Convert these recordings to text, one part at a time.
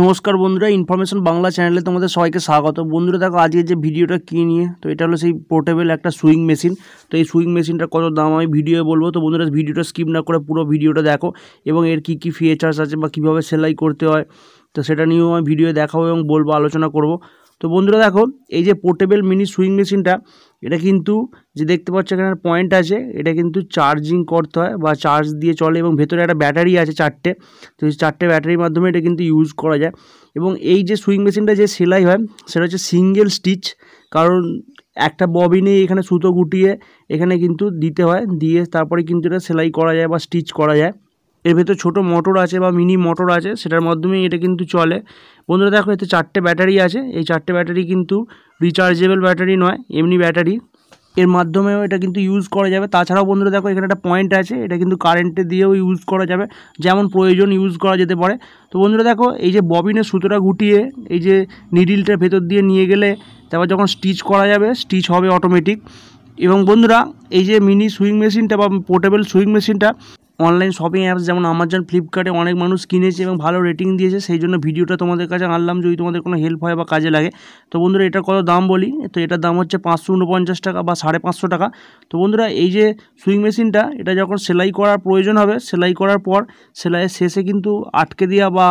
নমস্কার বন্ধুরা ইনফরমেশন বাংলা চ্যানেলে তোমাদের সবাইকে স্বাগত বন্ধুরা দেখো আজকে যে ভিডিওটা কী নিয়ে তো এটা হলো সেই পোর্টেবল একটা সুইং মেশিন তো এই সুইং মেশিনটা কত দাম আমি ভিডিও বলবো তো বন্ধুরা ভিডিওটা স্কিপ না করে পুরো ভিডিওটা দেখো এবং এর কী কী ফিচার্স আছে বা কীভাবে সেলাই করতে হয় তো সেটা নিয়েও আমি ভিডিও দেখাবো এবং বলবো আলোচনা করবো তো বন্ধুরা দেখো এই যে পোর্টেবল মিনি সুইং মেশিনটা এটা কিন্তু যে দেখতে পাচ্ছ এখানে পয়েন্ট আছে এটা কিন্তু চার্জিং করতে হয় বা চার্জ দিয়ে চলে এবং ভেতরে একটা ব্যাটারি আছে চারটে তো এই চারটে ব্যাটারির মাধ্যমে এটা কিন্তু ইউজ করা যায় এবং এই যে সুইং মেশিনটা যে সেলাই হয় সেটা হচ্ছে সিঙ্গেল স্টিচ কারণ একটা ববি ববিনে এখানে সুতো গুটিয়ে এখানে কিন্তু দিতে হয় দিয়ে তারপরে কিন্তু এটা সেলাই করা যায় বা স্টিচ করা যায় এর ভেতর ছোট মোটর আছে বা মিনি মোটর আছে সেটার মাধ্যমেই এটা কিন্তু চলে বন্ধুরা দেখো এতে চারটে ব্যাটারি আছে এই চারটে ব্যাটারি কিন্তু রিচার্জেবল ব্যাটারি নয় এমনি ব্যাটারি এর মাধ্যমেও এটা কিন্তু ইউজ করা যাবে তাছাড়াও বন্ধুরা দেখো এখানে একটা পয়েন্ট আছে এটা কিন্তু কারেন্টে দিয়েও ইউজ করা যাবে যেমন প্রয়োজন ইউজ করা যেতে পারে তো বন্ধুরা দেখো এই যে ববিনের সুতোটা গুটিয়ে এই যে নিডিলটার ভেতর দিয়ে নিয়ে গেলে তারপর যখন স্টিচ করা যাবে স্টিচ হবে অটোমেটিক এবং বন্ধুরা এই যে মিনি সুইং মেশিনটা বা পোর্টেবল সুইং মেশিনটা অনলাইন শপিং অ্যাপস যেমন আমাজন ফ্লিপকার্টে অনেক মানুষ কিনেছে এবং ভালো রেটিং দিয়েছে সেই জন্য ভিডিওটা তোমাদের কাছে আনলাম যদি তোমাদের কোনো হেল্প হয় বা কাজে লাগে তো বন্ধুরা এটার কত দাম বলি তো এটার দাম হচ্ছে পাঁচশো উনপঞ্চাশ টাকা বা সাড়ে পাঁচশো টাকা তো বন্ধুরা এই যে সুইং মেশিনটা এটা যখন সেলাই করার প্রয়োজন হবে সেলাই করার পর সেলাইয়ের শেষে কিন্তু আটকে দেওয়া বা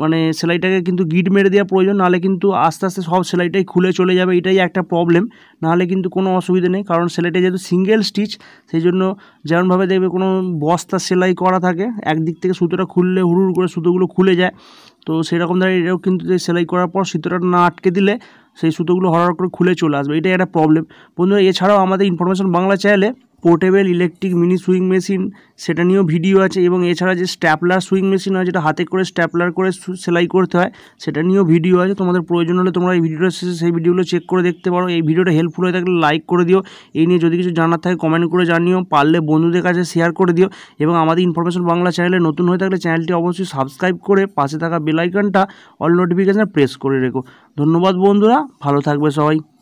মানে সেলাইটাকে কিন্তু গিট মেরে দেওয়া প্রয়োজন নাহলে কিন্তু আস্তে আস্তে সব সেলাইটাই খুলে চলে যাবে এটাই একটা প্রবলেম নাহলে কিন্তু কোনো অসুবিধা নেই কারণ সেলাইটা যেহেতু সিঙ্গেল স্টিচ সেই জন্য যেমনভাবে দেখবে কোনো বস্তা সেলাই করা থাকে একদিক থেকে সুতোটা খুললে হুড়ুড় করে সুতোগুলো খুলে যায় তো সেরকম ধরে এটাও কিন্তু সেলাই করার পর সুতোটা না আটকে দিলে সেই সুতোগুলো হরার করে খুলে চলে আসবে এটাই একটা প্রবলেম বন্ধুরা এছাড়াও আমাদের ইনফরমেশন বাংলা চ্যানেলে portable electric mini sewing machine সেটা নিয়েও ভিডিও আছে এবং এছাড়া যে স্ট্যাপলার সুইং মেশিন হয় যেটা হাতে করে স্ট্যাপলার করে সেলাই করতে হয় সেটা নিয়েও ভিডিও আছে তোমাদের প্রয়োজন হলে তোমরা এই ভিডিওটা শেষে সেই ভিডিওগুলো চেক করে দেখতে পারো এই ভিডিওটা হেল্পফুল হয়ে থাকলে লাইক করে দিও এই নিয়ে যদি কিছু জানার থাকে কমেন্ট করে জানিও পারলে বন্ধুদের কাছে শেয়ার করে দিও এবং আমাদের ইনফরমেশন বাংলা চ্যানেলে নতুন হয়ে থাকলে চ্যানেলটি অবশ্যই সাবস্ক্রাইব করে পাশে থাকা বেলাইকনটা অল নোটিফিকেশানে প্রেস করে রেখো ধন্যবাদ বন্ধুরা ভালো থাকবে সবাই